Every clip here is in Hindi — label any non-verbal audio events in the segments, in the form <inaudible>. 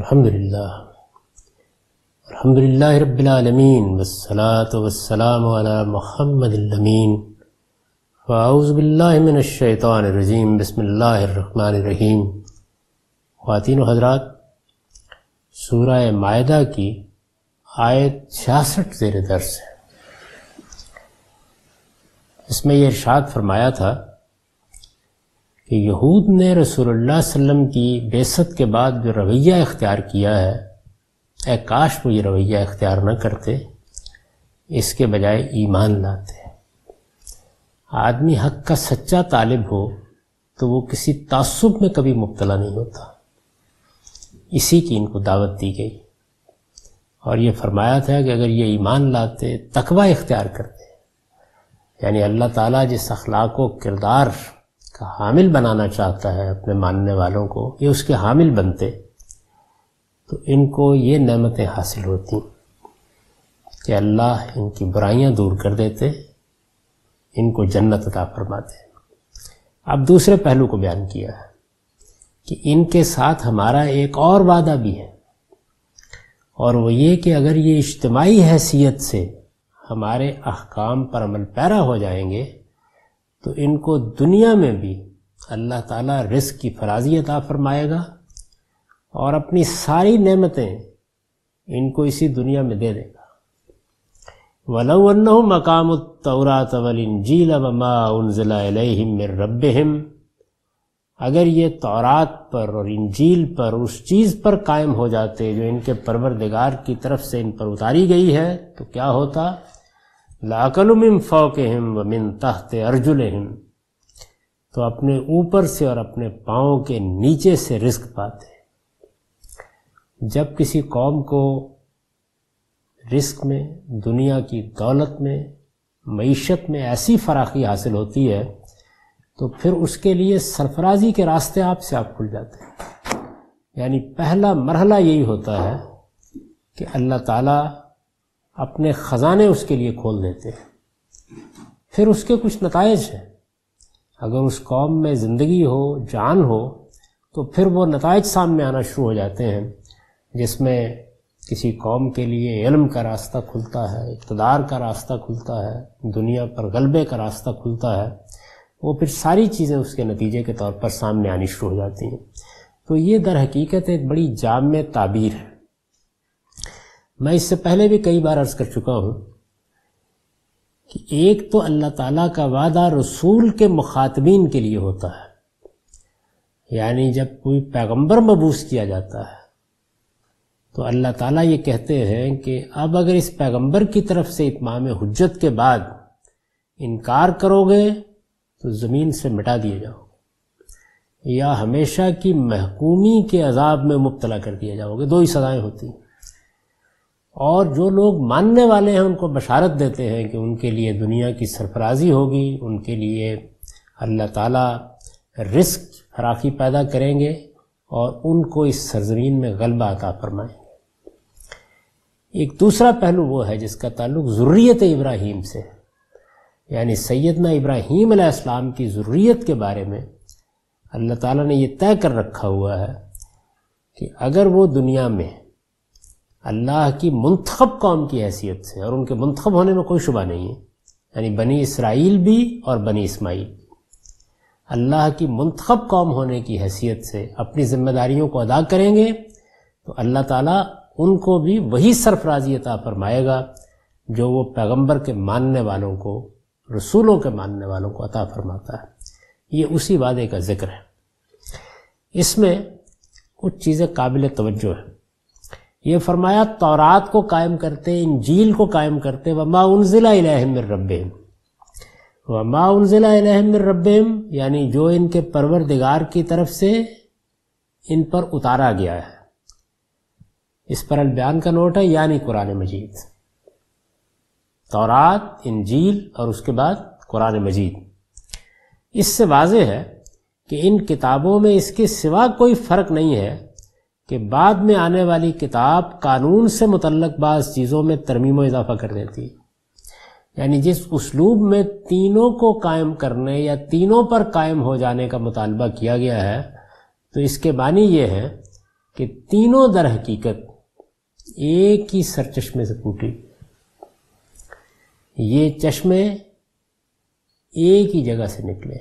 अल्हम्दुलिल्लाह अल्हम्दुलिल्लाह रब्बिलालमीन वस्सलात वस्सलाम अला मुहम्मदिल्लमीन फ़ाउज़ बिल्लामिनशैतानरजीम बसमीम ख़वातिन हजरात सूर मायदा की आयत छियासठ जेर दर्स है इसमें यह इर्शाद फरमाया था कि यहूद ने रसूलुल्लाह वसम की बेसत के बाद जो रवैया इख्तियार किया है ए काश वो ये रवैया इख्तियार न करते इसके बजाय ईमान लाते आदमी हक का सच्चा तालिब हो तो वो किसी तासुब में कभी मुबतला नहीं होता इसी की इनको दावत दी गई और ये फरमाया था कि अगर ये ईमान लाते तकवा इख्तियार करते यानी अल्लाह ताला जिस अखलाक व किरदार का हामिल बनाना चाहता है अपने मानने वालों को ये उसके हामिल बनते तो इनको ये नमतें हासिल होती कि अल्लाह इनकी बुराइयां दूर कर देते इनको जन्नत अता फरमाते अब दूसरे पहलू को बयान किया है कि इनके साथ हमारा एक और वादा भी है और वो ये कि अगर ये इज्तमाही हैसियत से हमारे अहकाम पर अमल पैरा हो जाएंगे तो इनको दुनिया में भी अल्लाह ताला रिस्क की फराजियत आ फरमाएगा और अपनी सारी नेमतें इनको इसी दुनिया में दे देगा वलवन्नहु मकाम तौरात वलंजील वमा उनजिला रबहम अगर ये तौरात पर और इंजील पर उस चीज़ पर कायम हो जाते जो इनके परवरदिगार की तरफ से इन पर उतारी गई है तो क्या होता लाकलुमिन के हिम व मिन तहत अर्जुल हिम तो अपने ऊपर से और अपने पाओ के नीचे से रिस्क पाते जब किसी कौम को रिस्क में दुनिया की दौलत में मीशत में ऐसी फराखी हासिल होती है तो फिर उसके लिए सरफराजी के रास्ते आपसे आप खुल जाते हैं यानी पहला मरहला यही होता है कि अल्लाह ताला अपने ख़जाने उसके लिए खोल देते हैं फिर उसके कुछ नतज हैं अगर उस कौम में ज़िंदगी हो जान हो तो फिर वो नतज सामने आना शुरू हो जाते हैं जिसमें किसी कौम के लिए इल्म का रास्ता खुलता है इकतदार का रास्ता खुलता है दुनिया पर गलबे का रास्ता खुलता है वो फिर सारी चीज़ें उसके नतीजे के तौर पर सामने आनी शुरू हो जाती हैं तो ये दर हकीकत एक बड़ी जाम ताबीर है मैं इससे पहले भी कई बार अर्ज कर चुका हूं कि एक तो अल्लाह ताला का वादा रसूल के मुखातबीन के लिए होता है यानी जब कोई पैगंबर मबूस किया जाता है तो अल्लाह ताला ये कहते हैं कि अब अगर इस पैगंबर की तरफ से इतमाम हजत के बाद इनकार करोगे तो ज़मीन से मिटा दिए जाओगे या हमेशा की महकूमी के अजाब में मुबतला कर दिया जाओगे दो ही सजाएं होती हैं और जो लोग मानने वाले हैं उनको बशारत देते हैं कि उनके लिए दुनिया की सरफराजी होगी उनके लिए अल्लाह ताला रिस्क राखी पैदा करेंगे और उनको इस सरजमीन में गलबा अता फरमाएंगे एक दूसरा पहलू वो है जिसका ताल्लुक ज़रूरीत इब्राहीम से यानी सैदना इब्राहीम अलैहिस्सलाम की ज़रूरीत के बारे में अल्लाह ताला ने यह तय कर रखा हुआ है कि अगर वो दुनिया में अल्लाह की मंतखब कौम की हैसियत से और उनके मंतखब होने में कोई शुबा नहीं है यानी बनी इसराइल भी और बनी इसमाइल अल्लाह की मंतखब कौम होने की हैसियत से अपनी जिम्मेदारियों को अदा करेंगे तो अल्लाह ताला उनको भी वही सरफराजी अता फरमाएगा जो वो पैगंबर के मानने वालों को रसूलों के मानने वालों को अता फरमाता है ये उसी वादे का जिक्र है इसमें कुछ चीज़ें काबिल तवज्जो हैं ये फरमाया तौरात को कायम करते इन झील को कायम करते व उनजिला रब्बेम वमा उनजिला रब्बेम यानी जो इनके परवर दिगार की तरफ से इन पर उतारा गया है इस पर अलबयान का नोट है यानी कुरान मजीद तौरात इन झील और उसके बाद कुरान मजीद इससे वाज है कि इन किताबों में इसके सिवा कोई फ़र्क नहीं है कि बाद में आने वाली किताब कानून से मुतलक बाज़ चीज़ों में तरमीम इजाफा कर देती है यानी जिस उसलूब में तीनों को कायम करने या तीनों पर कायम हो जाने का मुतालबा किया गया है तो इसके बानी ये है कि तीनों दर हकीकत एक ही सरचश्मे से फूटी ये चश्मे एक ही जगह से निकले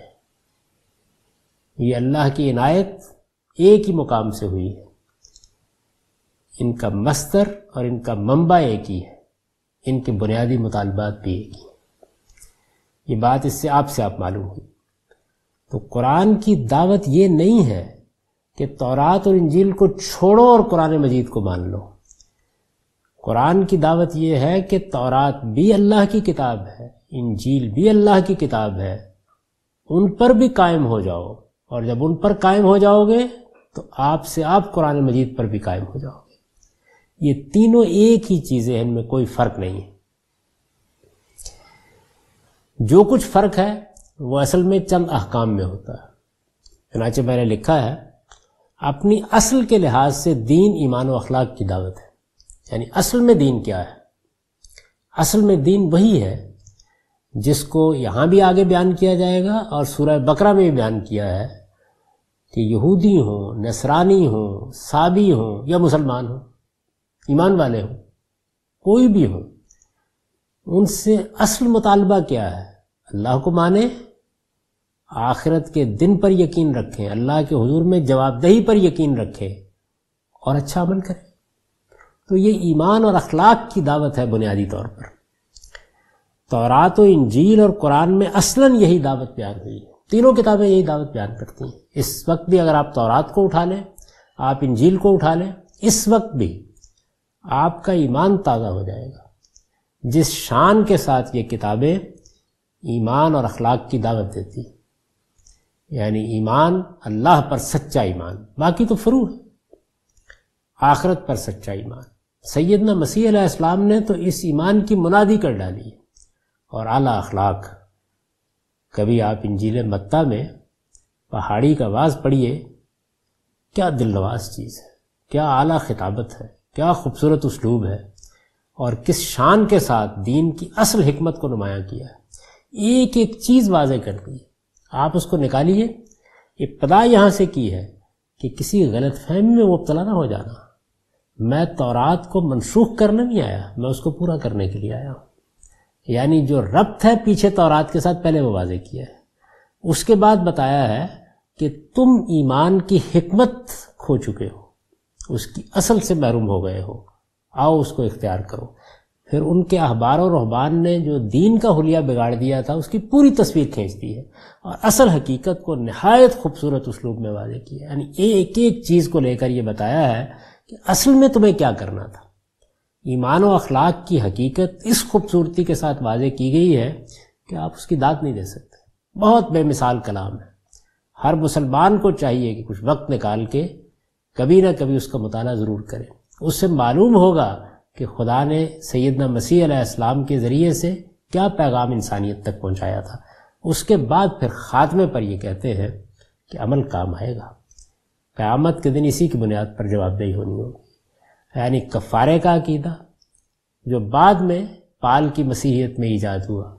ये अल्लाह की इनायत एक ही मुकाम से हुई है इनका मस्तर और इनका मंबा एक ही है इनके बुनियादी मुतालबात भी एक ही है ये बात इससे आपसे आप मालूम हुई तो कुरान की दावत ये नहीं है कि तौरात और इंजील को छोड़ो और कुरान मजीद को मान लो कुरान की दावत यह है कि तौरात भी अल्लाह की किताब है इंजील भी अल्लाह की किताब है उन पर भी कायम हो जाओ और जब उन पर कायम हो जाओगे तो आपसे आप कुरान मजीद पर भी कायम हो जाओ ये तीनों एक ही चीजें हैं इनमें कोई फर्क नहीं है जो कुछ फर्क है वो असल में चंद अहकाम में होता है चनाचे मैंने लिखा है अपनी असल के लिहाज से दीन ईमान अखलाक की दावत है यानी असल में दीन क्या है असल में दीन वही है जिसको यहां भी आगे बयान किया जाएगा और सूरह बकरा में भी बयान किया है कि यहूदी हो नसरानी हो साबी हो या मुसलमान हों ईमान वाले हों कोई भी हो उनसे असल मुतालबा क्या है अल्लाह को माने आखिरत के दिन पर यकीन रखें अल्लाह के हजूर में जवाबदेही पर यकीन रखें और अच्छा अमल करें तो ये ईमान और अखलाक की दावत है बुनियादी तौर पर तोरात और इंजील और कुरान में असलन यही दावत बयान हुई है तीनों किताबें यही दावत बयान करती हैं इस वक्त भी अगर आप तोरात को उठा लें आप इंजील को उठा लें इस वक्त भी आपका ईमान ताज़ा हो जाएगा जिस शान के साथ ये किताबें ईमान और अखलाक की दावत देती यानी ईमान अल्लाह पर सच्चा ईमान बाकी तो फ्रू है आखरत पर सच्चा ईमान सैदना मसीह इस्लाम ने तो इस ईमान की मुनादी कर डाली और आला अखलाक कभी आप इंजील मत्ता में पहाड़ी का आवाज़ पढ़िए क्या दिलवास चीज़ है क्या आला खिताबत है क्या खूबसूरत उसलूब है और किस शान के साथ दीन की असल हमत को नुमाया किया है एक एक चीज़ वाज कर दी आप उसको निकालिए इब्तदा यहाँ से की है कि किसी गलत फहमी में मुबतला ना हो जाना मैं तोरात को मनसूख करने नहीं आया मैं उसको पूरा करने के लिए आया हूँ यानी जो रब्त है पीछे तौरात के साथ पहले वो वाजे किया है उसके बाद बताया है कि तुम ईमान की हमत खो चुके हो उसकी असल से महरूम हो गए हो आओ उसको इख्तियार करो फिर उनके अहबार और रहबान ने जो दीन का हुलिया बिगाड़ दिया था उसकी पूरी तस्वीर खींच दी है और असल हकीकत को नहायत खूबसूरत उसलूब में वाजे किया यानी एक एक चीज़ को लेकर यह बताया है कि असल में तुम्हें क्या करना था ईमान और अखलाक की हकीकत इस खूबसूरती के साथ वाजे की गई है कि आप उसकी दाद नहीं दे सकते बहुत बेमिसाल कलाम है हर मुसलमान को चाहिए कि कुछ वक्त निकाल के कभी ना कभी उसका मताल ज़रूर करें उससे मालूम होगा कि खुदा ने सैदना मसीह इस्लाम के ज़रिए से क्या पैगाम इंसानियत तक पहुँचाया था उसके बाद फिर ख़ात्मे पर यह कहते हैं कि अमल काम आएगा क़्यामत के दिन इसी की बुनियाद पर जवाबदेही होनी होगी यानी कफ़ारे का अकीदा जो बाद में पाल की मसीहियत में ईजाद हुआ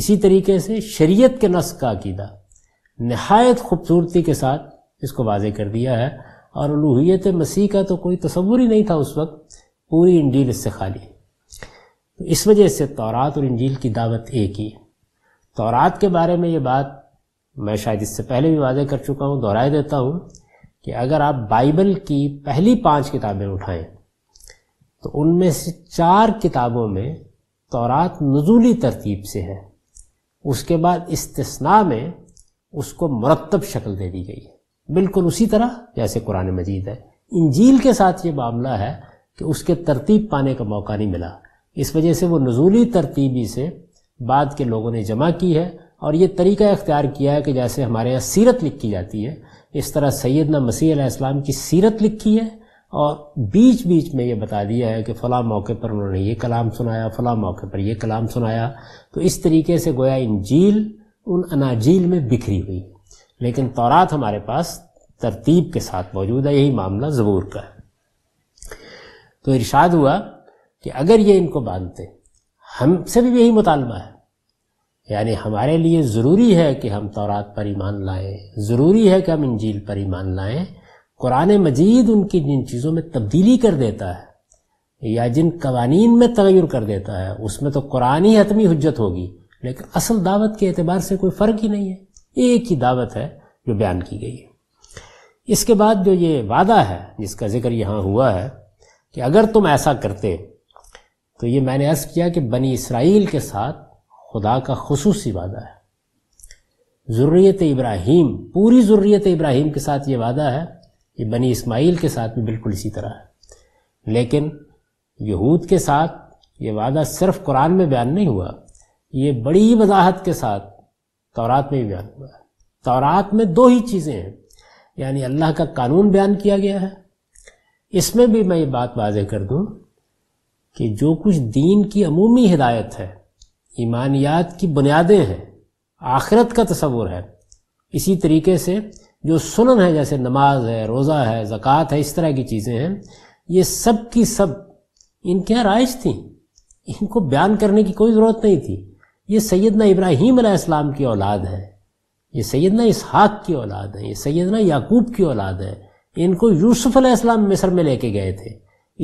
इसी तरीके से शरीयत के नस्क का अकीदा नहायत खूबसूरती के साथ इसको वाजे कर दिया है और उलूहियत मसीह का तो कोई तस्वुर ही नहीं था उस वक्त पूरी इंजील इससे खाली तो इस वजह से तौरात और इंजील की दावत एक ही तौरात के बारे में ये बात मैं शायद इससे पहले भी वादे कर चुका हूँ दोहराए देता हूँ कि अगर आप बाइबल की पहली पांच किताबें उठाएं तो उनमें से चार किताबों में तौरात नजूली तरतीब से है उसके बाद इस्तना में उसको मरतब शक्ल दे दी गई है बिल्कुल उसी तरह जैसे कुरान मजीद है इंजील के साथ ये मामला है कि उसके तरतीब पाने का मौका नहीं मिला इस वजह से वो नजूली तरतीबी से बाद के लोगों ने जमा की है और ये तरीका इख्तियार किया है कि जैसे हमारे यहाँ सीरत लिखी जाती है इस तरह सैदना मसीह इस्लाम की सीरत लिखी है और बीच बीच में ये बता दिया है कि फ़लाँ मौके पर उन्होंने ये कलाम सुनाया फ़लाँ मौके पर ये कलाम सुनाया तो इस तरीके से गोया इंजील उन अनाजील में बिखरी हुई लेकिन तौरात हमारे पास तरतीब के साथ मौजूद है यही मामला जबूर का है तो इर्शाद हुआ कि अगर ये इनको बांधते हमसे भी यही मुतालबा है यानी हमारे लिए ज़रूरी है कि हम तौरात पर ईमान लाएं ज़रूरी है कि हम इंजील पर ईमान लाएं कुरान मजीद उनकी जिन चीज़ों में तब्दीली कर देता है या जिन कवानीन में तगैर कर देता है उसमें तो कुरानी हतमी हजत होगी लेकिन असल दावत के एतबार से कोई फ़र्क ही नहीं है एक ही दावत है जो बयान की गई है इसके बाद जो ये वादा है जिसका जिक्र यहाँ हुआ है कि अगर तुम ऐसा करते तो ये मैंने अर्ज़ किया कि बनी इसराइल के साथ खुदा का खसूस वादा है ज़रूरीत इब्राहिम पूरी ज़रूरीत इब्राहिम के साथ ये वादा है ये बनी इसमाइल के साथ भी बिल्कुल इसी तरह है लेकिन यहूद के साथ ये वादा सिर्फ कुरान में बयान नहीं हुआ ये बड़ी वजाहत के साथ तौरात में भी बयान हुआ है तौरात में दो ही चीज़ें हैं यानी अल्लाह का कानून बयान किया गया है इसमें भी मैं ये बात वाजह कर दूं कि जो कुछ दीन की अमूमी हिदायत है ईमानियात की बुनियादें हैं आखिरत का तस्वुर है इसी तरीके से जो सुनन है जैसे नमाज है रोज़ा है ज़क़़त है इस तरह की चीज़ें हैं ये सब की सब इनके यहाँ राइज थी इनको बयान करने की कोई ज़रूरत नहीं थी ये सैदना इब्राहिम इस्लाम की औलाद है ये सैदना इसहाक की औलाद है ये सैदना याकूब की औलाद है इनको यूसुफ इस्लाम मिस्र में लेके गए थे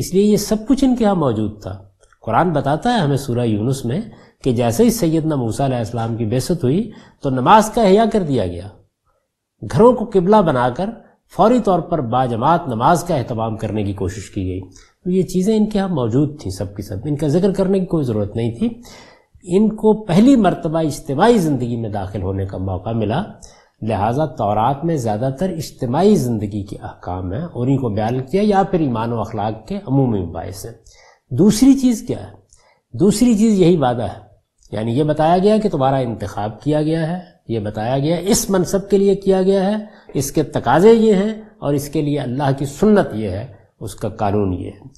इसलिए ये सब कुछ इनके यहाँ मौजूद था कुरान बताता है हमें सूर्य यूनुस में कि जैसे ही सैदना मूसा इस्लाम की बेसत हुई तो नमाज का हया कर दिया गया घरों को किबला बनाकर फौरी तौर पर बाजमात नमाज का अहतमाम करने की कोशिश की गई तो ये चीज़ें इनके यहाँ मौजूद थी सब की सब इनका जिक्र करने की कोई ज़रूरत नहीं थी इनको पहली मरतबा इज्तमाही ज़िंदगी में दाखिल होने का मौका मिला लिहाजा तौरात में ज़्यादातर इज्तमाही ज़िंदगी के अहकाम हैं और इनको बयान किया या फिर ईमान व अखलाक के अमूमी बायस हैं दूसरी चीज़ क्या है दूसरी चीज़ यही वादा है यानी ये बताया गया कि तुम्हारा इंतखब किया गया है ये बताया गया इस मनसब के लिए किया गया है इसके तकाजे ये हैं और इसके लिए अल्लाह की सुन्नत ये है उसका कानून ये है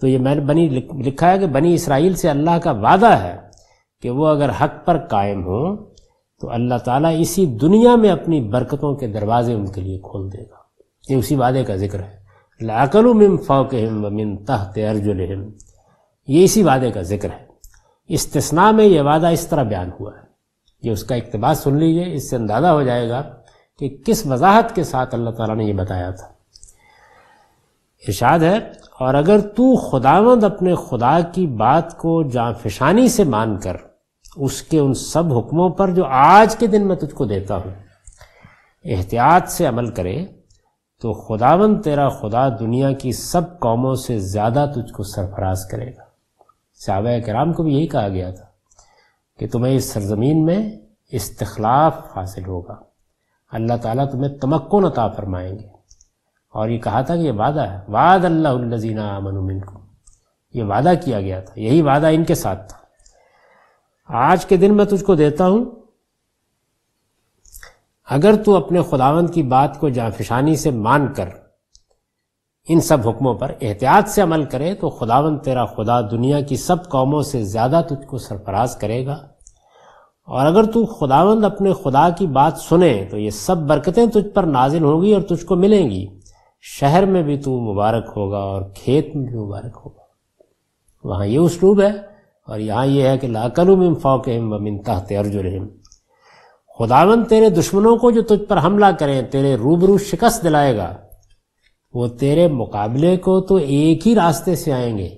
तो ये मैंने बनी लिखा है कि बनी इसराइल से अल्लाह का वादा है कि वो अगर हक पर कायम हो तो अल्लाह ताला इसी दुनिया में अपनी बरकतों के दरवाजे उनके लिए खोल देगा ये उसी वादे का जिक्र है लाकलु मिम फ़ौक हिम व तहत अर्जुल हिम ये इसी वादे का जिक्र है इस्तना में यह वादा इस तरह बयान हुआ है ये उसका इकतबास सुन लीजिए इससे अंदाज़ा हो जाएगा कि किस वजाहत के साथ अल्लाह ताला ने यह बताया था इर्शाद है और अगर तू खुदावंद अपने खुदा की बात को जाफिशानी से मानकर उसके उन सब हुक्मों पर जो आज के दिन मैं तुझको देता हूँ एहतियात से अमल करे तो खुदावन तेरा खुदा दुनिया की सब कौमों से ज़्यादा तुझको सरफराज करेगा सावे कराम को भी यही कहा गया था कि तुम्हें इस सरजमीन में इस्तलाफ हासिल होगा अल्लाह ताला तुम्हें तमक्को नता फरमाएंगे और ये कहा था कि ये वादा है वाद अल्लाह मनुमिन को ये वादा किया गया था यही वादा इनके साथ था आज के दिन मैं तुझको देता हूं अगर तू अपने खुदावंद की बात को जाफिशानी से मानकर इन सब हुक्मों पर एहतियात से अमल करे तो खुदावंद तेरा खुदा दुनिया की सब कौमों से ज़्यादा तुझको सरफराज करेगा और अगर तू खुदावंद अपने खुदा की बात सुने तो ये सब बरकतें तुझ पर नाजिल होंगी और तुझको मिलेंगी शहर में भी तू मुबारक होगा और खेत में भी मुबारक होगा वहां ये उसलूब है और यहाँ यह है कि लाकलुम फ़ौक मिन तहत अर्जुलहिम खुदावन तेरे दुश्मनों को जो तुझ पर हमला करें तेरे रूबरू शिकस्त दिलाएगा वो तेरे मुकाबले को तो एक ही रास्ते से आएंगे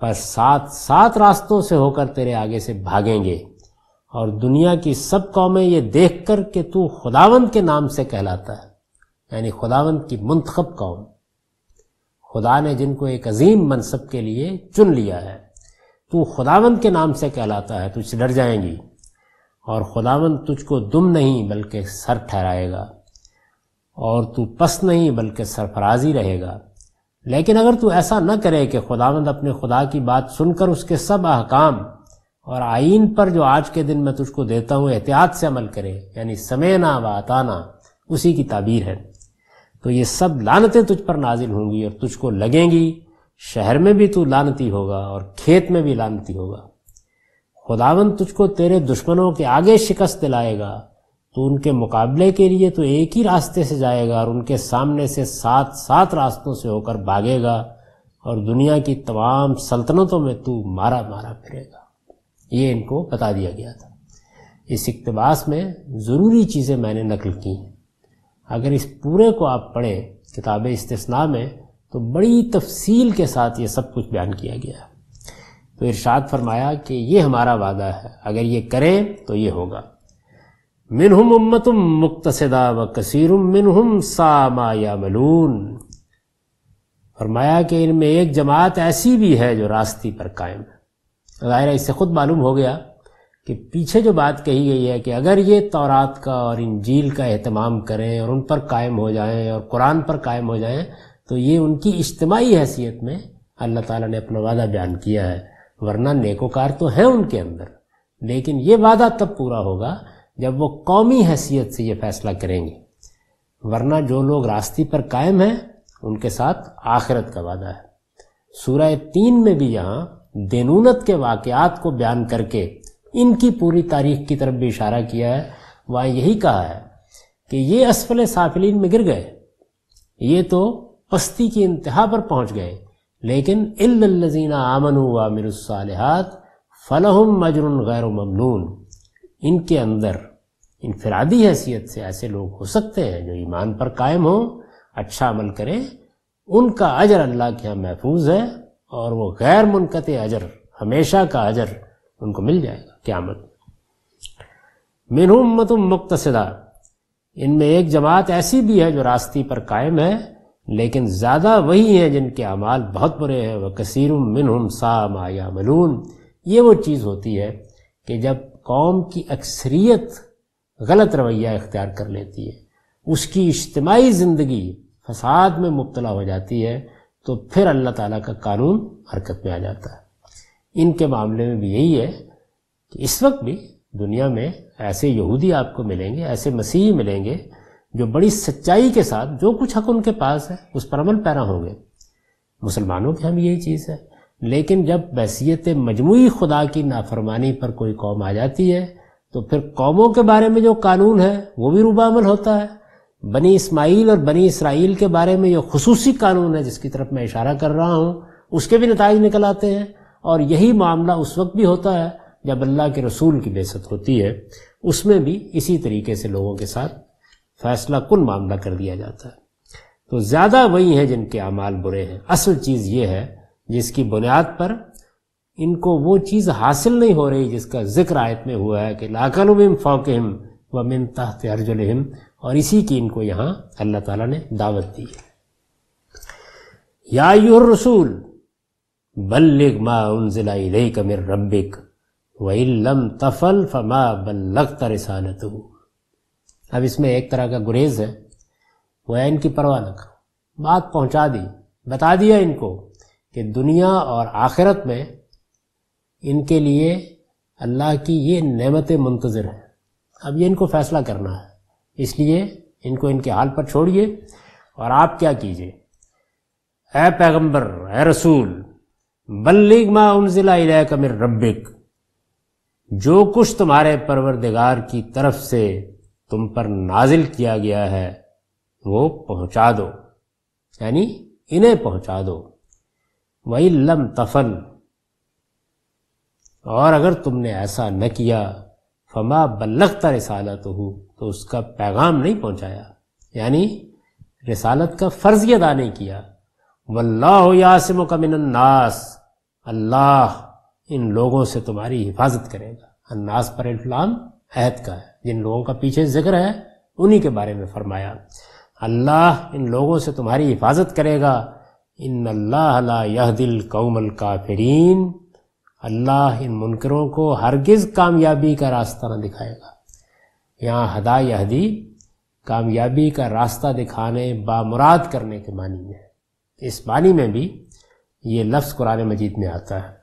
पर सात सात रास्तों से होकर तेरे आगे से भागेंगे और दुनिया की सब कौमें ये देख कर कि तू खुदावंत के नाम से कहलाता है यानी खुदावंत की मुंतखब कौम खुदा ने जिनको एक अजीम मनसब के लिए चुन लिया है तू खुदावंद के नाम से कहलाता है तुझसे डर जाएंगी और खुदावंद तुझको दुम नहीं बल्कि सर ठहराएगा और तू पस नहीं बल्कि सरफराजी रहेगा लेकिन अगर तू ऐसा न करे कि खुदावंद अपने खुदा की बात सुनकर उसके सब अहकाम और आइन पर जो आज के दिन मैं तुझको देता हूँ एहतियात से अमल करे यानी ना व आताना उसी की ताबीर है तो ये सब लानतें तुझ पर नाजिल होंगी और तुझको लगेंगी शहर में भी तू लानती होगा और खेत में भी लानती होगा खुदावन तुझको तेरे दुश्मनों के आगे शिकस्त दिलाएगा तो उनके मुकाबले के लिए तो एक ही रास्ते से जाएगा और उनके सामने से सात सात रास्तों से होकर भागेगा और दुनिया की तमाम सल्तनतों में तू मारा मारा फिरेगा ये इनको बता दिया गया था इस इकतबास में ज़रूरी चीज़ें मैंने नकल की अगर इस पूरे को आप पढ़ें किताब इस्तना में तो बड़ी तफसील के साथ ये सब कुछ बयान किया गया तो इरशाद फरमाया कि ये हमारा वादा है अगर ये करें तो ये होगा मिनहम उम्मतुम मुक्तसदा व कसीरम मिनहम सामा या मलून फरमाया कि इनमें एक जमात ऐसी भी है जो रास्ती पर कायम है ज़ाहिर इससे खुद मालूम हो गया कि पीछे जो बात कही गई है कि अगर ये तौरात का और इंजील का अहतमाम करें और उन पर कायम हो जाएं और कुरान पर कायम हो जाएं तो ये उनकी इज्तमाही हैसियत में अल्लाह ताला ने अपना वादा बयान किया है वरना नेकोकार तो हैं उनके अंदर लेकिन ये वादा तब पूरा होगा जब वो कौमी हैसियत से ये फैसला करेंगे वरना जो लोग रास्ते पर कायम हैं उनके साथ आखिरत का वादा है सूरह तीन में भी यहाँ देनूनत के वाकयात को बयान करके इनकी पूरी तारीख की तरफ भी इशारा किया है वहाँ यही कहा है कि ये असफल साफिलीन में गिर गए ये तो पस्ती की इंतहा पर पहुंच गए लेकिन इल्लजीना आमन व मिरसालहत फ़लहम मजरुन गैर ममनून इनके अंदर इनफरादी हैसियत से ऐसे लोग हो सकते हैं जो ईमान पर कायम हों अच्छा अमल करें उनका अजर अल्लाह के यहाँ महफूज है और वो गैर मुनकत अजर हमेशा का अजर उनको मिल जाएगा क्यामत मिनहुम मतुम मुक्तसदा इनमें एक जमात ऐसी भी है जो रास्ती पर कायम है लेकिन ज़्यादा वही हैं जिनके अमाल बहुत बुरे हैं वह कसीर मिनहम सा माया मलून ये वो चीज़ होती है कि जब कौम की अक्सरियत गलत रवैया इख्तियार कर लेती है उसकी इज्तमाही ज़िंदगी फसाद में मुबतला हो जाती है तो फिर अल्लाह ताला का कानून हरकत में आ जाता है इनके मामले में भी यही है कि इस वक्त भी दुनिया में ऐसे यहूदी आपको मिलेंगे ऐसे मसीही मिलेंगे जो बड़ी सच्चाई के साथ जो कुछ हक उनके पास है उस पर अमल पैरा होंगे मुसलमानों की हम यही चीज़ है लेकिन जब बैसीत मजमू खुदा की नाफरमानी पर कोई कौम आ जाती है तो फिर कौमों के बारे में जो कानून है वो भी रूबामल होता है बनी इसमाइल और बनी इसराइल के बारे में जो खसूसी कानून है जिसकी तरफ मैं इशारा कर रहा हूँ उसके भी नतज निकल आते हैं और यही मामला उस वक्त भी होता है जब अल्लाह के रसूल की बेसत होती है उसमें भी इसी तरीके से लोगों के साथ फैसला कुल मामला कर दिया जाता है तो ज़्यादा वही है जिनके अमाल बुरे हैं असल चीज़ ये है जिसकी बुनियाद पर इनको वो चीज़ हासिल नहीं हो रही जिसका जिक्र आयत में हुआ है कि लाकलुम फ़ौकहम व मिन तहत अर्जुलहम और इसी की इनको यहां अल्लाह ताला ने दावत दी है या रसूल बल्लिक मा उनजिला इलेक मिर रब्बिक वइल्लम तफल फमा बल्लगत रिसालतहू अब इसमें एक तरह का गुरेज है वो है इनकी परवाह न करो बात पहुंचा दी बता दिया इनको कि दुनिया और आखिरत में इनके लिए अल्लाह की ये नेमतें मुंतज़र हैं अब ये इनको फैसला करना है इसलिए इनको इनके हाल पर छोड़िए और आप क्या कीजिए ए पैगंबर ए रसूल बल्लिग मा उनजिला कमिर रब्बिक जो कुछ तुम्हारे परवरदिगार की तरफ से तुम पर नाजिल किया गया है वो पहुंचा दो यानी इन्हें पहुंचा दो वही लम तफन और अगर तुमने ऐसा न किया फमा बल्लखता रिसालत हो तो उसका पैगाम नहीं पहुंचाया यानी रसालत का फर्ज अदा नहीं किया वल्लाह यासिम का अल्लाह इन लोगों से तुम्हारी हिफाजत करेगा अन्नास पर इल्फलाम अहद का है जिन लोगों का पीछे जिक्र है उन्हीं के बारे में फरमाया अल्लाह इन लोगों से तुम्हारी हिफाजत करेगा इन अल्लाह यह दिल कौमल काफरीन अल्लाह इन मुनकरों को हरगिज़ कामयाबी का रास्ता न दिखाएगा यहाँ हदा यहदी कामयाबी का रास्ता दिखाने बामुराद करने के मानी में है इस मानी में भी ये लफ्ज़ कुरान मजीद में आता है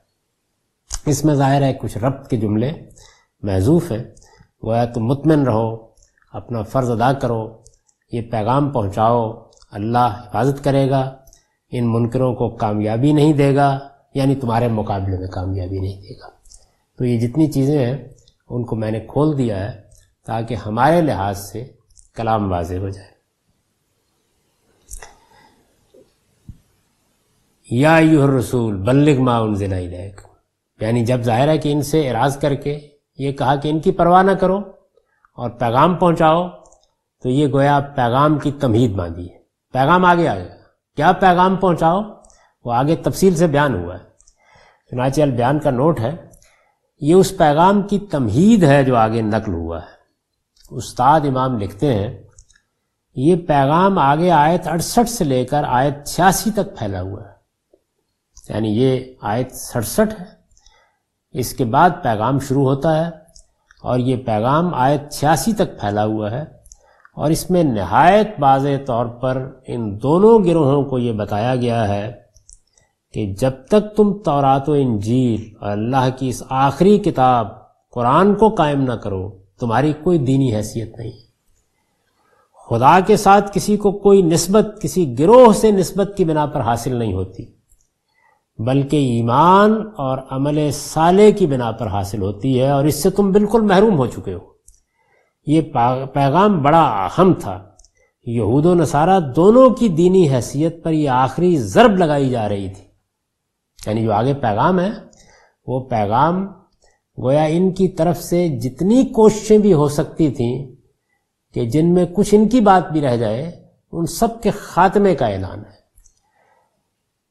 इसमें ज़ाहिर है कुछ रब्त के जुमले महजूफ़ हैं वह तुम मुतमिन रहो अपना फ़र्ज़ अदा करो ये पैगाम पहुंचाओ अल्लाह हिफाजत करेगा इन मुनकरों को कामयाबी नहीं देगा यानी तुम्हारे मुकाबले में कामयाबी नहीं देगा तो ये जितनी चीज़ें हैं उनको मैंने खोल दिया है ताकि हमारे लिहाज से कलाम वाज हो जाए या यूह रसूल बल्लिग माउन जिला यानी जब जाहिर है कि इनसे इराज करके ये कहा कि इनकी परवाह ना करो और पैगाम पहुंचाओ तो ये गोया पैगाम की तमहीद बांधी है पैगाम आगे आ गया क्या पैगाम पहुंचाओ वो आगे तफसील से बयान हुआ है चुनाचे अल बयान का नोट है ये उस पैगाम की तमहीद है जो आगे नकल हुआ है उस्ताद इमाम लिखते हैं ये पैगाम आगे आयत अड़सठ से लेकर आयत छियासी तक फैला हुआ है यानी ये आयत सड़सठ है इसके बाद पैगाम शुरू होता है और ये पैगाम आयत छियासी तक फैला हुआ है और इसमें नहायत वाज तौर पर इन दोनों गिरोहों को ये बताया गया है कि जब तक तुम तौरात इंजील और अल्लाह की इस आखिरी किताब कुरान को कायम ना करो तुम्हारी कोई दीनी हैसियत नहीं खुदा के साथ किसी को कोई नस्बत किसी गिरोह से नस्बत की बिना पर हासिल नहीं होती बल्कि ईमान और अमल साले की बिना पर हासिल होती है और इससे तुम बिल्कुल महरूम हो चुके हो ये पैगाम बड़ा अहम था यहूद नसारा दोनों की दीनी हैसियत पर यह आखिरी ज़रब लगाई जा रही थी यानी जो आगे पैगाम है वो पैगाम गोया इनकी तरफ से जितनी कोशिशें भी हो सकती थी कि जिनमें कुछ इनकी बात भी रह जाए उन सब के खात्मे का ऐलान है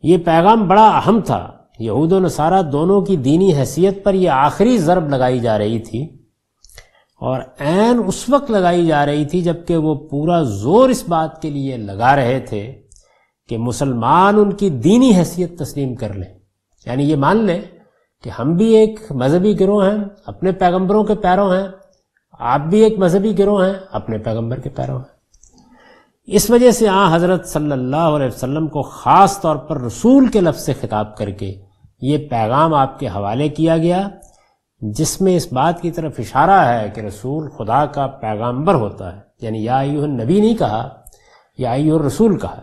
ये पैगाम बड़ा अहम था यहूद नसारा दोनों की दीनी हैसियत पर यह आखिरी ज़रब लगाई जा रही थी और एन उस वक्त लगाई जा रही थी जबकि वो पूरा जोर इस बात के लिए लगा रहे थे कि मुसलमान उनकी दीनी हैसियत तस्लीम कर लें यानी ये मान लें कि हम भी एक मजहबी गिरोह हैं अपने पैगंबरों के पैरों हैं आप भी एक मजहबी गिरोह हैं अपने पैगंबर के पैरों हैं इस वजह से आ हज़रत सल्लल्लाहु अलैहि वसल्लम को ख़ास तौर पर रसूल के लफ्ज़ से ख़िताब करके ये पैगाम आपके हवाले किया गया जिसमें इस बात की तरफ इशारा है कि रसूल खुदा का पैगाम्बर होता है यानी या यू नबी नहीं कहा या यू रसूल कहा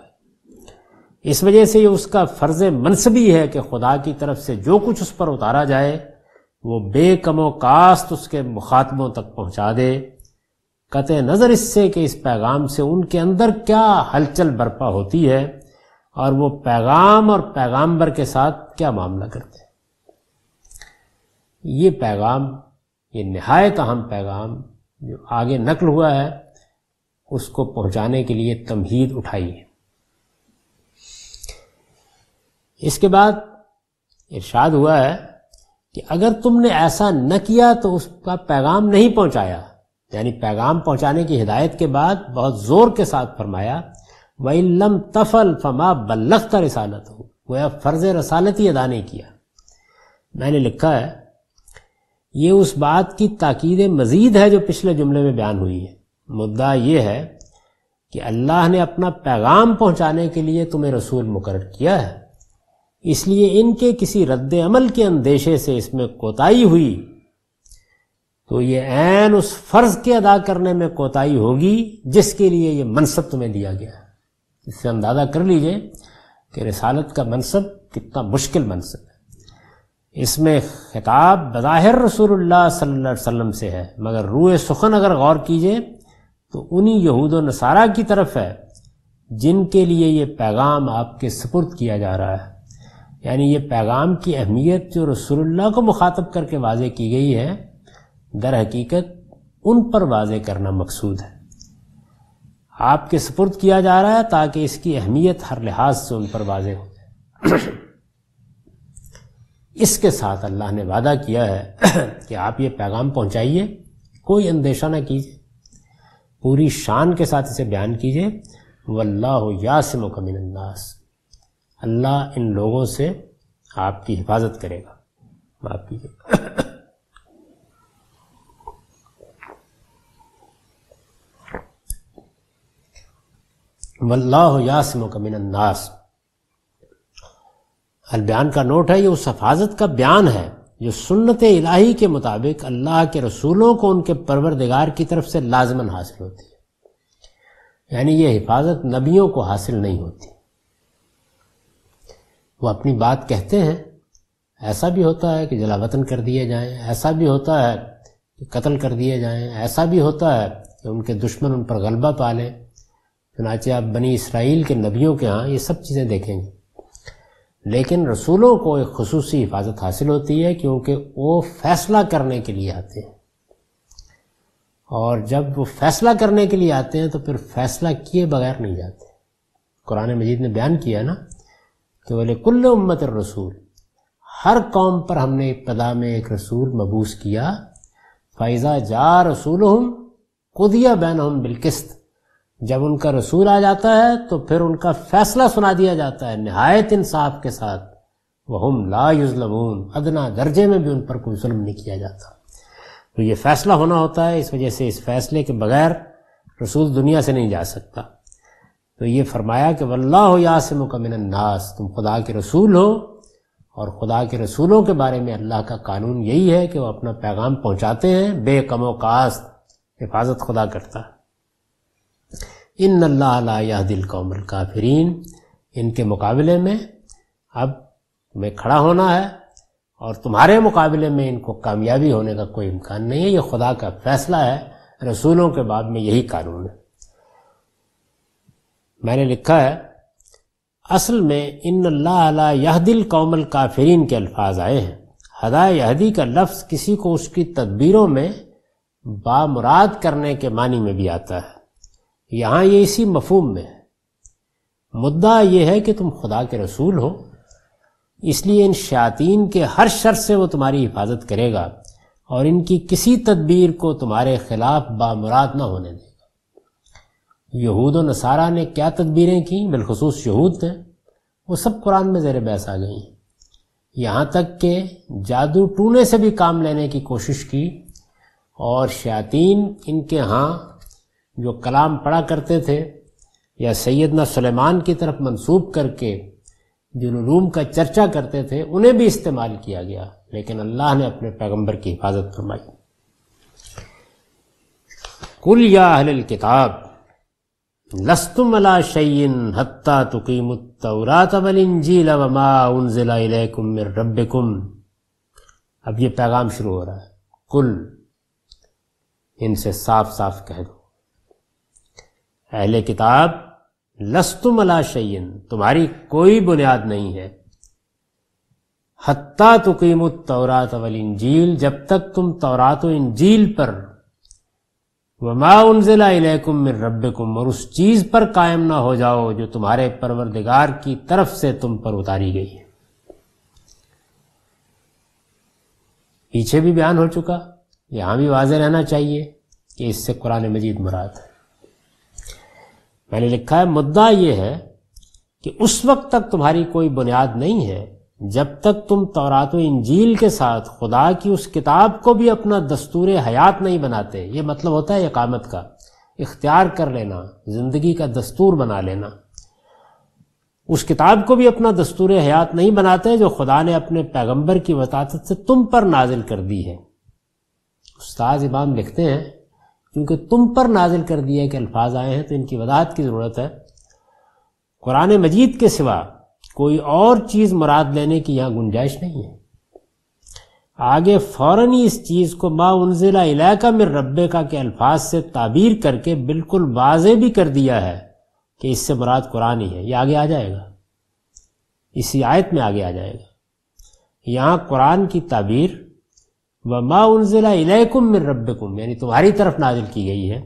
इस वजह से ये उसका फ़र्ज मनसबी है कि खुदा की तरफ से जो कुछ उस पर उतारा जाए वो कास्त उसके मुखातबों तक पहुँचा दे कहते हैं नज़र इससे कि इस पैगाम से उनके अंदर क्या हलचल बर्पा होती है और वो पैगाम और पैगाम्बर के साथ क्या मामला करते हैं ये पैगाम ये नहायत अहम पैगाम जो आगे नकल हुआ है उसको पहुंचाने के लिए तमहीद उठाई है इसके बाद इर्शाद हुआ है कि अगर तुमने ऐसा न किया तो उसका पैगाम नहीं पहुंचाया यानी पैगाम पहुंचाने की हिदायत के बाद बहुत ज़ोर के साथ फरमाया वम तफल फमा बल्लखता रसालत हो गोया फ़र्ज रसालत ही अदा नहीं किया मैंने लिखा है ये उस बात की ताकीद मज़ीद है जो पिछले जुमले में बयान हुई है मुद्दा यह है कि अल्लाह ने अपना पैगाम पहुंचाने के लिए तुम्हें रसूल मुकर किया है इसलिए इनके किसी रद्द अमल के अंदेशे से इसमें कोताही हुई तो ये ऐन उस फर्ज के अदा करने में कोताही होगी जिसके लिए ये मनसब तुम्हें दिया गया है इससे अंदाजा कर लीजिए कि रसालत का मनसब कितना मुश्किल मनसब है इसमें खिताब बज़ाहिर रसूलुल्लाह सल्लल्लाहु अलैहि वसल्लम से है मगर रूए सुखन अगर गौर कीजिए तो उन्हीं यहूद नसारा की तरफ है जिनके लिए ये पैगाम आपके सपुर्द किया जा रहा है यानी ये पैगाम की अहमियत जो रसूलुल्लाह को मुखातब करके वाजे की गई है दर हकीकत उन पर वाज करना मकसूद है आपके सपुर्द किया जा रहा है ताकि इसकी अहमियत हर लिहाज से उन पर वाज हो जाए <clears throat> इसके साथ अल्लाह ने वादा किया है <clears throat> कि आप ये पैगाम पहुंचाइए कोई अंदेशा ना कीजिए पूरी शान के साथ इसे बयान कीजिए वल्लाह यासम कमिनन्नास अल्लाह इन लोगों से आपकी हिफाजत करेगा माफ कीजिएगा <clears throat> वल्लाह यासमुक अल बयान का नोट है ये उस हफाजत का बयान है जो सुन्नत इलाही के मुताबिक अल्लाह के रसूलों को उनके परवरदिगार की तरफ से लाजमन हासिल होती है यानी ये हिफाजत नबियों को हासिल नहीं होती वो अपनी बात कहते हैं ऐसा भी होता है कि जलावतन कर दिए जाएं ऐसा भी होता है कि कत्ल कर दिए जाएं ऐसा भी होता है कि उनके दुश्मन उन पर गलबा पा लें चनाचे आप बनी इसराइल के नबियों के यहाँ ये सब चीज़ें देखेंगे लेकिन रसूलों को एक खसूसी हिफाजत हासिल होती है क्योंकि वो फैसला करने के लिए आते हैं और जब वो फैसला करने के लिए आते हैं तो फिर फैसला किए बगैर नहीं जाते कुरान मजीद ने बयान किया ना कि बोले कुल्ल उम्मत रसूल हर कौम पर हमने इब्तदा में एक रसूल मबूस किया फ़ैज़ा जा रसूल हम कुदिया बैन हम बिलकिस्त जब उनका रसूल आ जाता है तो फिर उनका फैसला सुना दिया जाता है नहायत इंसाफ के साथ हम ला युजलमून अदना दर्जे में भी उन पर कोई जुल्म नहीं किया जाता तो ये फैसला होना होता है इस वजह से इस फैसले के बगैर रसूल दुनिया से नहीं जा सकता तो ये फरमाया कि वल्ला हो या से नास तुम खुदा के रसूल हो और खुदा के रसूलों के बारे में अल्लाह का कानून यही है कि वो अपना पैगाम पहुंचाते हैं बेकमोकास्त हिफाजत खुदा करता है इन अल्लाह दिल कौमल काफरीन इनके मुकाबले में अब तुम्हें खड़ा होना है और तुम्हारे मुकाबले में इनको कामयाबी होने का कोई इम्कान नहीं है ये खुदा का फैसला है रसूलों के बाद में यही कानून है मैंने लिखा है असल में इन अल्लाह दिल कौमल काफरीन के अल्फाज आए हैं हदा यहदी का लफ्ज़ किसी को उसकी तदबीरों में बामुराद करने के मानी में भी आता है यहाँ ये इसी मफहम में है मुद्दा ये है कि तुम खुदा के रसूल हो इसलिए इन शातीन के हर शर से वो तुम्हारी हिफाजत करेगा और इनकी किसी तदबीर को तुम्हारे खिलाफ बामुराद ना होने देगा यहूद और नसारा ने क्या तदबीरें की बिलखसूस यहूद ने वो सब कुरान में ज़ेर बहस आ गई यहाँ तक के जादू टूने से भी काम लेने की कोशिश की और शातीन इनके यहाँ जो कलाम पढ़ा करते थे या सैदना सुलेमान की तरफ मंसूब करके जिन रूम का चर्चा करते थे उन्हें भी इस्तेमाल किया गया लेकिन अल्लाह ने अपने पैगंबर की हिफाजत फरमाई कुल या अहल किताब लस्तुम अला शयिन हत्ता तुकीमुत्तौरात वल इंजील व मा उनजिला इलैकुम अब ये पैगाम शुरू हो रहा है कुल इनसे साफ साफ कह दो अहले किताब लस्तुम अला शयन तुम्हारी कोई बुनियाद नहीं है हत्ता तुकीम तौरात वल इंजील जब तक तुम तौरात इंजील पर वमा उनजिला इलेकुम रब्बकुम और उस चीज पर कायम ना हो जाओ जो तुम्हारे परवरदिगार की तरफ से तुम पर उतारी गई है पीछे भी बयान हो चुका यहां भी वाजे रहना चाहिए कि इससे कुरान मजीद मुराद है पहले लिखा है मुद्दा यह है कि उस वक्त तक तुम्हारी कोई बुनियाद नहीं है जब तक तुम तौरात इंजील के साथ खुदा की उस किताब को भी अपना दस्तूर हयात नहीं बनाते ये मतलब होता है इकामत का इख्तियार कर लेना ज़िंदगी का दस्तूर बना लेना उस किताब को भी अपना दस्तूर हयात नहीं बनाते जो खुदा ने अपने पैगंबर की वतात से तुम पर नाजिल कर दी है उस्ताद इमाम लिखते हैं क्योंकि तुम पर नाजिल कर दिए के अल्फाज आए हैं तो इनकी वजाहत की ज़रूरत है कुरान मजीद के सिवा कोई और चीज़ मुराद लेने की यहां गुंजाइश नहीं है आगे फ़ौरन ही इस चीज़ को माउनजिला इलाका में का के अल्फाज से ताबीर करके बिल्कुल वाज भी कर दिया है कि इससे मुराद कुरान ही है यह आगे आ जाएगा इसी आयत में आगे आ जाएगा यहां कुरान की ताबीर व माँ उनजिला इलैकुम मिन रब्बकुम यानी तुम्हारी तरफ नाजिल की गई है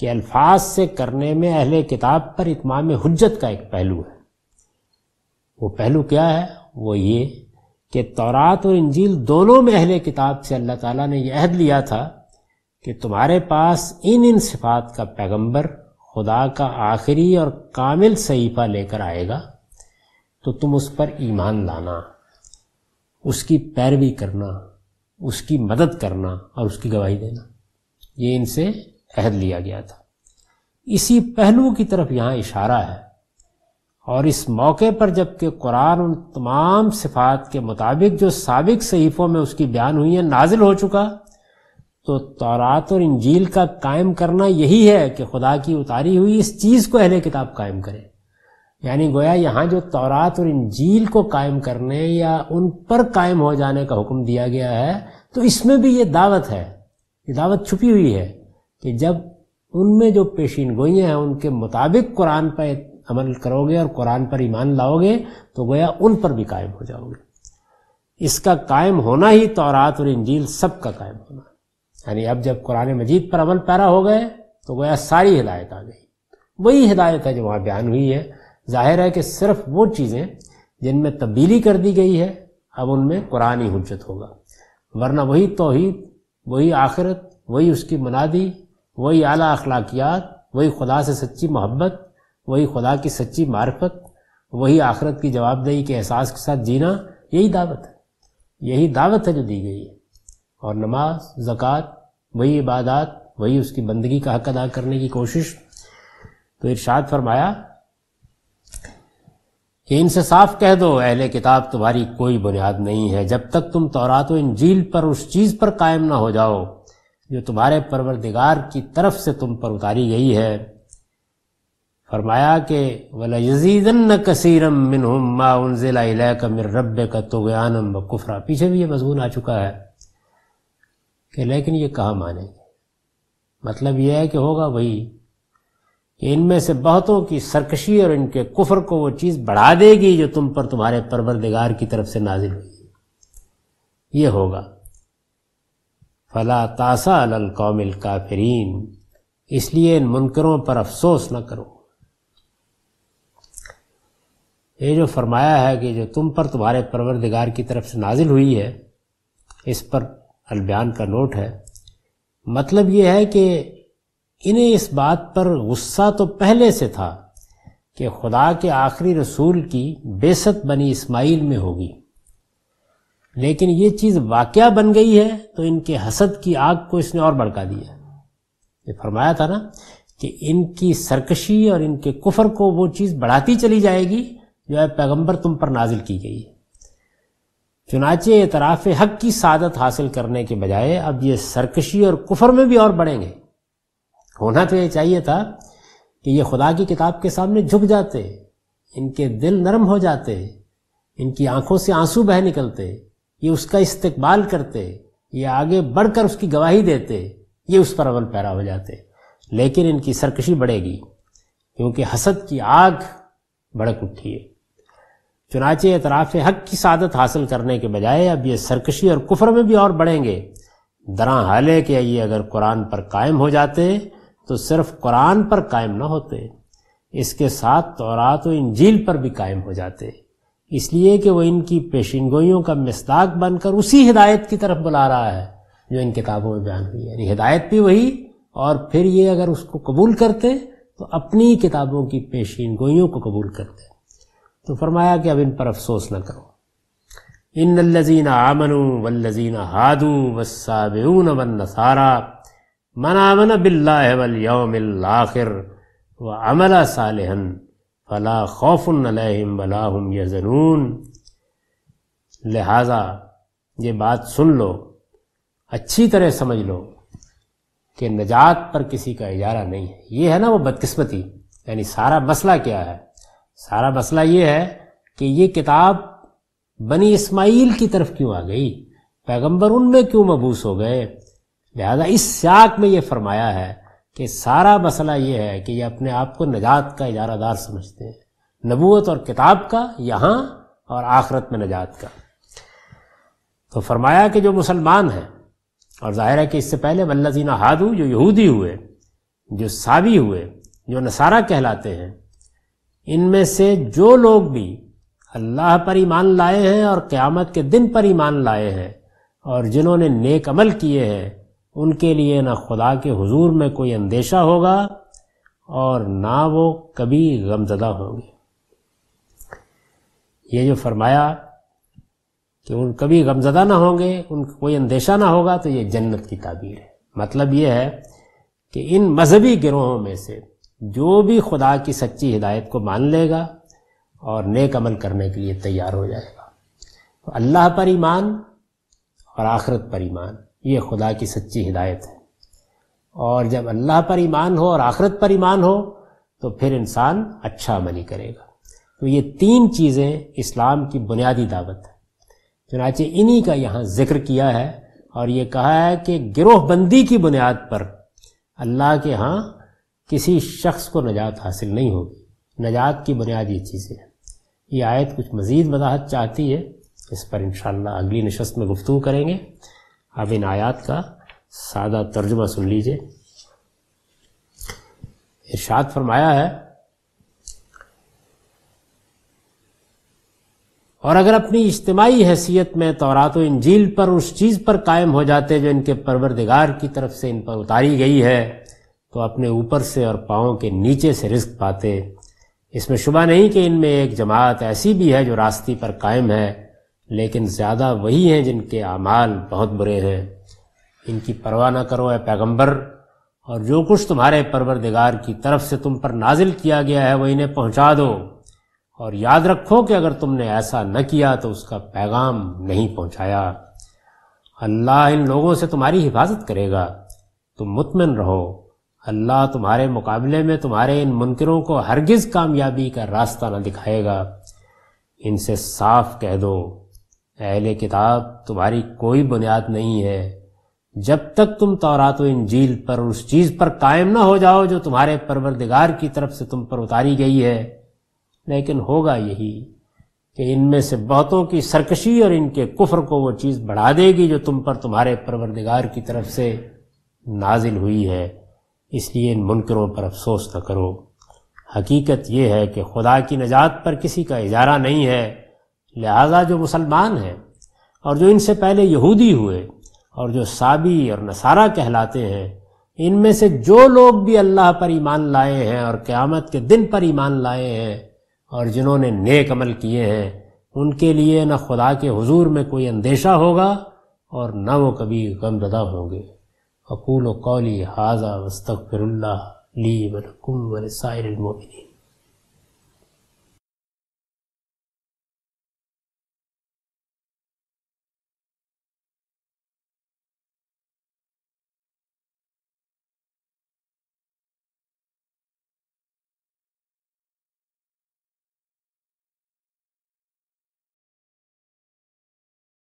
कि अल्फाज से करने में अहले किताब पर इतमाम हजत का एक पहलू है वो पहलू क्या है वो ये कि तौरात और इंजील दोनों में अहले किताब से अल्लाह ताला ने यह अहद लिया था कि तुम्हारे पास इन इन सिफात का पैगंबर खुदा का आखिरी और कामिल सहीफा लेकर आएगा तो तुम उस पर ईमान लाना उसकी पैरवी करना उसकी मदद करना और उसकी गवाही देना ये इनसे अहद लिया गया था इसी पहलू की तरफ यहाँ इशारा है और इस मौके पर जबकि कुरान उन तमाम सिफात के मुताबिक जो सबक सहीफ़ों में उसकी बयान हुई है नाजिल हो चुका तो तौरात और इंजील का कायम करना यही है कि खुदा की उतारी हुई इस चीज़ को अहले किताब कायम करें यानी गोया यहाँ जो तौरात और इंजील को कायम करने या उन पर कायम हो जाने का हुक्म दिया गया है तो इसमें भी ये दावत है ये दावत छुपी हुई है कि जब उनमें जो पेशीन गोइयाँ हैं उनके मुताबिक कुरान पर अमल करोगे और कुरान पर ईमान लाओगे तो गोया उन पर भी कायम हो जाओगे इसका कायम होना ही तौरात और इंजील सब का कायम होना यानी अब जब कुरान मजीद पर अमल पैरा हो गए तो गोया सारी हिदायत आ गई वही हिदायत है जो वहाँ बयान हुई है जाहिर है कि सिर्फ वो चीज़ें जिनमें तब्दीली कर दी गई है अब उनमें कुरानी ही होगा वरना वही तोहहीद वही आखिरत वही उसकी मनादी वही आला अखलाकियात वही खुदा से सच्ची मोहब्बत वही खुदा की सच्ची मार्फत वही आखरत की जवाबदेही के एहसास के साथ जीना यही दावत है यही दावत है जो दी गई है और नमाज ज़क़़त वही इबादत वही उसकी बंदगी का हक अदा करने की कोशिश तो इर्शाद फरमाया कि इनसे साफ कह दो अहले किताब तुम्हारी कोई बुनियाद नहीं है जब तक तुम तौरात व इंजील पर उस चीज़ पर कायम ना हो जाओ जो तुम्हारे परवरदिगार की तरफ से तुम पर उतारी गई है फरमाया कि वला यजीदन कसीरम मिन हम्मा उनजिला का मिर रब तुगयानम व कुफरा पीछे भी ये मजमून आ चुका है कि लेकिन ये कहाँ मानेंगे मतलब यह है कि होगा वही कि इनमें से बहुतों की सरकशी और इनके कुफर को वो चीज़ बढ़ा देगी जो तुम पर तुम्हारे परवरदिगार की तरफ से नाजिल हुई ये होगा फला तासा अल कौमिल काफरीन इसलिए इन मुनकरों पर अफसोस न करो ये जो फरमाया है कि जो तुम पर तुम्हारे परवरदिगार की तरफ से नाजिल हुई है इस पर अलबयान का नोट है मतलब यह है कि इन्हें इस बात पर गुस्सा तो पहले से था कि खुदा के आखिरी रसूल की बेसत बनी इस्माइल में होगी लेकिन ये चीज़ वाक़ बन गई है तो इनके हसद की आग को इसने और भड़का दिया ये फरमाया था ना कि इनकी सरकशी और इनके कुफर को वो चीज़ बढ़ाती चली जाएगी जो है पैगंबर तुम पर नाजिल की गई है चुनाचे एतराफ़ हक की सादत हासिल करने के बजाय अब ये सरकशी और कुफर में भी और बढ़ेंगे होना तो ये चाहिए था कि ये खुदा की किताब के सामने झुक जाते इनके दिल नरम हो जाते इनकी आंखों से आंसू बह निकलते ये उसका इस्तकबाल करते ये आगे बढ़कर उसकी गवाही देते ये उस पर अमल पैरा हो जाते लेकिन इनकी सरकशी बढ़ेगी क्योंकि हसद की आग भड़क उठी है चुनाचे एतराफ़ हक की सादत हासिल करने के बजाय अब ये सरकशी और कुफर में भी और बढ़ेंगे दरा हाले के ये अगर कुरान पर कायम हो जाते तो सिर्फ कुरान पर कायम ना होते इसके साथ तौरात व इंजील पर भी कायम हो जाते इसलिए कि वो इनकी पेशिन गोइयों का मिसदाक बनकर उसी हिदायत की तरफ बुला रहा है जो इन किताबों में बयान हुई यानी हिदायत भी वही और फिर ये अगर उसको कबूल करते तो अपनी किताबों की पेशीन गोइयों को कबूल करते तो फरमाया कि अब इन पर अफसोस न करो इन लजीना आमनू लजीना हादू व वन नसारा मनामन बिल्लाखिर व अमला सालहन फला खौफन अलहम वलाहम यजनून लिहाजा ये बात सुन लो अच्छी तरह समझ लो कि नजात पर किसी का इजारा नहीं है ये है ना वो बदकिस्मती यानी सारा मसला क्या है सारा मसला ये है कि ये किताब बनी इस्माइल की तरफ क्यों आ गई पैगंबर उनमें क्यों मबूस हो गए लिहाजा इस सियाक में यह फरमाया है कि सारा मसला यह है कि यह अपने आप को नजात का इजारादार समझते हैं नबूत और किताब का यहां और आखरत में नजात का तो फरमाया कि जो मुसलमान हैं और ज़ाहिर है कि इससे पहले वल्लजीना हादू जो यहूदी हुए जो सावी हुए जो नसारा कहलाते हैं इनमें से जो लोग भी अल्लाह पर ईमान लाए हैं और क़्यामत के दिन पर ईमान लाए हैं और जिन्होंने नेक अमल किए हैं उनके लिए ना खुदा के हुजूर में कोई अंदेशा होगा और ना वो कभी गमजदा होंगे ये जो फरमाया कि उन कभी गमजदा ना होंगे उन कोई अंदेशा ना होगा तो ये जन्नत की ताबीर है मतलब ये है कि इन मजहबी गिरोहों में से जो भी खुदा की सच्ची हिदायत को मान लेगा और नेक अमल करने के लिए तैयार हो जाएगा तो अल्लाह पर ईमान और आखरत पर ईमान ये खुदा की सच्ची हिदायत है और जब अल्लाह पर ईमान हो और आखरत पर ईमान हो तो फिर इंसान अच्छा अमली करेगा तो ये तीन चीज़ें इस्लाम की बुनियादी दावत है चुनाचे इन्हीं का यहाँ जिक्र किया है और ये कहा है कि गिरोह बंदी की बुनियाद पर अल्लाह के यहाँ किसी शख्स को नजात हासिल नहीं होगी नजात की बुनियाद ये चीज़ें हैं ये आयत कुछ मज़ीद वजाहत चाहती है इस पर इन अगली नशस्त में गुफ्तु करेंगे अब इन आयात का सादा तर्जुमा सुन लीजिए इर्शाद फरमाया है और अगर अपनी इज्तमाही हैसियत में तोरात इंजील पर उस चीज़ पर कायम हो जाते जो इनके परवरदिगार की तरफ से इन पर उतारी गई है तो अपने ऊपर से और पाओ के नीचे से रिस्क पाते इसमें शुबा नहीं कि इनमें एक जमात ऐसी भी है जो रास्ते पर कायम है लेकिन ज़्यादा वही हैं जिनके अमाल बहुत बुरे हैं इनकी परवाह ना करो है पैगंबर और जो कुछ तुम्हारे परवरदिगार की तरफ से तुम पर नाजिल किया गया है वह इन्हें पहुंचा दो और याद रखो कि अगर तुमने ऐसा न किया तो उसका पैगाम नहीं पहुंचाया अल्लाह इन लोगों से तुम्हारी हिफाजत करेगा तुम मुतमिन रहो अल्लाह तुम्हारे मुकाबले में तुम्हारे इन मुनकरों को हरगिज़ कामयाबी का रास्ता न दिखाएगा इनसे साफ कह दो पहले किताब तुम्हारी कोई बुनियाद नहीं है जब तक तुम तौरात व इंजील पर उस चीज़ पर कायम ना हो जाओ जो तुम्हारे परवरदिगार की तरफ से तुम पर उतारी गई है लेकिन होगा यही कि इनमें से बहुतों की सरकशी और इनके कुफर को वो चीज़ बढ़ा देगी जो तुम पर तुम्हारे परवरदिगार की तरफ से नाजिल हुई है इसलिए इन मुनकरों पर अफसोस न करो हकीकत यह है कि खुदा की नजात पर किसी का इजारा नहीं है लिहाजा जो मुसलमान हैं और जो इनसे पहले यहूदी हुए और जो साबी और नसारा कहलाते हैं इनमें से जो लोग भी अल्लाह पर ईमान लाए हैं और क़्यामत के दिन पर ईमान लाए हैं और जिन्होंने नेक अमल किए हैं उनके लिए न खुदा के हुजूर में कोई अंदेशा होगा और न वो कभी गमजदा होंगे अकूल कौली हाजा वस्तफ़िरल्ला ली वकुम वसायरमिन